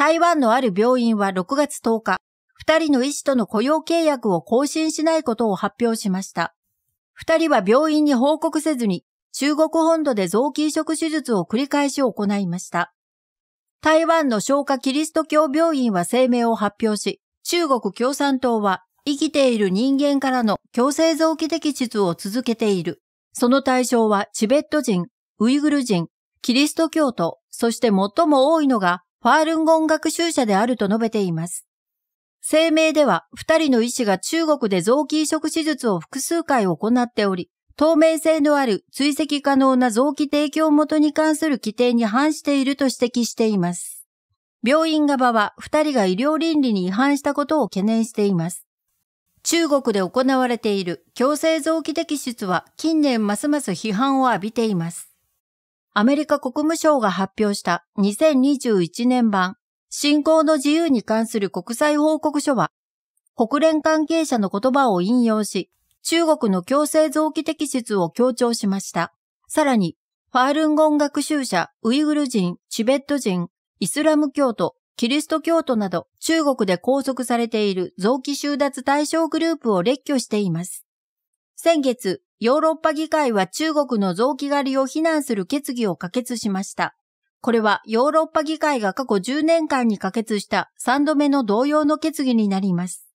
台湾のある病院は6月10日、二人の医師との雇用契約を更新しないことを発表しました。二人は病院に報告せずに、中国本土で臓器移植手術を繰り返し行いました。台湾の消化キリスト教病院は声明を発表し、中国共産党は生きている人間からの強制臓器摘出を続けている。その対象はチベット人、ウイグル人、キリスト教徒、そして最も多いのがファールンゴン学習者であると述べています。声明では、二人の医師が中国で臓器移植手術を複数回行っており、透明性のある追跡可能な臓器提供元に関する規定に反していると指摘しています。病院側は二人が医療倫理に違反したことを懸念しています。中国で行われている強制臓器摘出は近年ますます批判を浴びています。アメリカ国務省が発表した2021年版信仰の自由に関する国際報告書は、国連関係者の言葉を引用し、中国の強制臓器摘出を強調しました。さらに、ファールンゴン学習者、ウイグル人、チベット人、イスラム教徒、キリスト教徒など中国で拘束されている臓器収奪対象グループを列挙しています。先月、ヨーロッパ議会は中国の臓器狩りを非難する決議を可決しました。これはヨーロッパ議会が過去10年間に可決した3度目の同様の決議になります。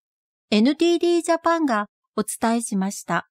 NTD ジャパンがお伝えしました。